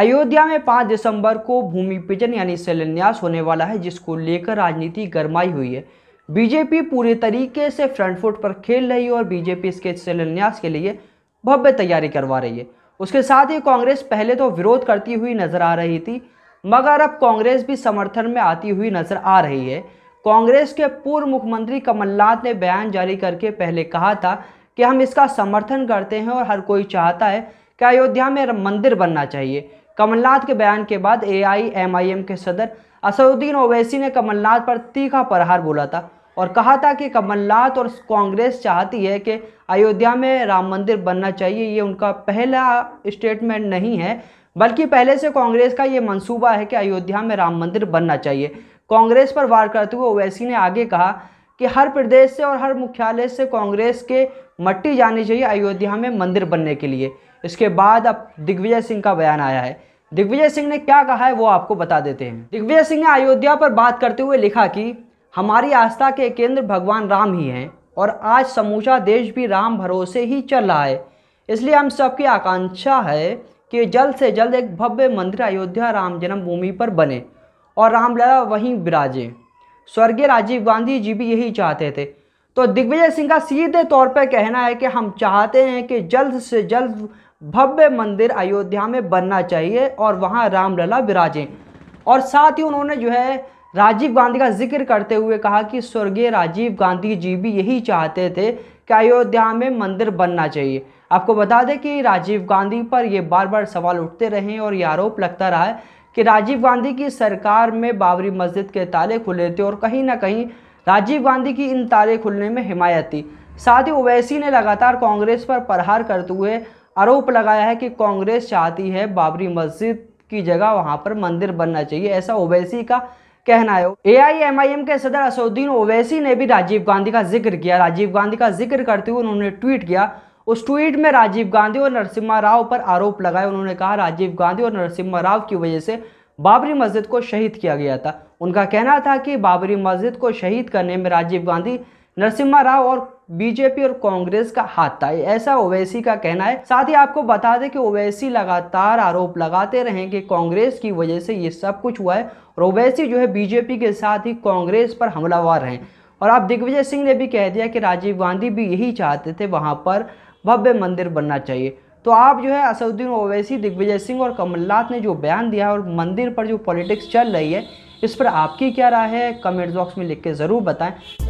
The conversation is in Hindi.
अयोध्या में 5 दिसंबर को भूमि पूजन यानी शिलान्यास होने वाला है जिसको लेकर राजनीति गरमाई हुई है बीजेपी पूरे तरीके से फ्रंट फुट पर खेल रही है और बीजेपी इसके शिलान्यास के लिए भव्य तैयारी करवा रही है उसके साथ ही कांग्रेस पहले तो विरोध करती हुई नजर आ रही थी मगर अब कांग्रेस भी समर्थन में आती हुई नजर आ रही है कांग्रेस के पूर्व मुख्यमंत्री कमलनाथ ने बयान जारी करके पहले कहा था कि हम इसका समर्थन करते हैं और हर कोई चाहता है कि अयोध्या में मंदिर बनना चाहिए कमलनाथ के बयान के बाद एआईएमआईएम के सदर असदुद्दीन ओवैसी ने कमलनाथ पर तीखा प्रहार बोला था और कहा था कि कमलनाथ और कांग्रेस चाहती है कि अयोध्या में राम मंदिर बनना चाहिए ये उनका पहला स्टेटमेंट नहीं है बल्कि पहले से कांग्रेस का ये मंसूबा है कि अयोध्या में राम मंदिर बनना चाहिए कांग्रेस पर वार करते हुए ओवैसी ने आगे कहा कि हर प्रदेश से और हर मुख्यालय से कांग्रेस के मट्टी जानी चाहिए अयोध्या में मंदिर बनने के लिए इसके बाद अब दिग्विजय सिंह का बयान आया है दिग्विजय सिंह ने क्या कहा है वो आपको बता देते हैं दिग्विजय सिंह ने अयोध्या पर बात करते हुए लिखा कि हमारी आस्था के केंद्र भगवान राम ही हैं और आज समूचा देश भी राम भरोसे ही चल रहा है इसलिए हम सबकी आकांक्षा है कि जल्द से जल्द एक भव्य मंदिर अयोध्या राम जन्मभूमि पर बने और रामलला वहीं विराजे स्वर्गीय राजीव गांधी जी भी यही चाहते थे तो दिग्विजय सिंह का सीधे तौर पर कहना है कि हम चाहते हैं कि जल्द से जल्द भव्य मंदिर अयोध्या में बनना चाहिए और वहाँ रामलला विराजें और साथ ही उन्होंने जो है राजीव गांधी का जिक्र करते हुए कहा कि स्वर्गीय राजीव गांधी जी भी यही चाहते थे कि अयोध्या में मंदिर बनना चाहिए आपको बता दें कि राजीव गांधी पर ये बार बार सवाल उठते रहे और ये आरोप लगता रहा है कि राजीव गांधी की सरकार में बाबरी मस्जिद के ताले खुले थे और कहीं ना कहीं राजीव गांधी की इन ताले खुलने में हिमायत थी साथ ही ओवैसी ने लगातार कांग्रेस पर प्रहार करते हुए आरोप लगाया है कि कांग्रेस चाहती है बाबरी मस्जिद की जगह वहां पर मंदिर बनना चाहिए ऐसा ओवैसी का कहना है ए एआईएमआईएम के सदर असुद्दीन ओवैसी ने भी राजीव गांधी का जिक्र किया राजीव गांधी का जिक्र करते हुए उन्होंने ट्वीट किया उस ट्वीट में राजीव गांधी और नरसिम्हा राव पर आरोप लगाए उन्होंने कहा राजीव गांधी और नरसिम्हा राव की वजह से बाबरी मस्जिद को शहीद किया गया था उनका कहना था कि बाबरी मस्जिद को शहीद करने में राजीव गांधी नरसिम्हा राव और बीजेपी और कांग्रेस का हाथ था ऐसा ओवैसी का कहना है साथ ही आपको बता दें कि ओवैसी लगातार आरोप लगाते रहे कि कांग्रेस की वजह से ये सब कुछ हुआ है और ओवैसी जो है बीजेपी के साथ ही कांग्रेस पर हमलावर हैं और आप दिग्विजय सिंह ने भी कह दिया कि राजीव गांधी भी यही चाहते थे वहाँ पर भव्य मंदिर बनना चाहिए तो आप जो है असदुद्दीन ओवैसी दिग्विजय सिंह और कमलनाथ ने जो बयान दिया और मंदिर पर जो पॉलिटिक्स चल रही है इस पर आपकी क्या राय है कमेंट बॉक्स में लिख के ज़रूर बताएं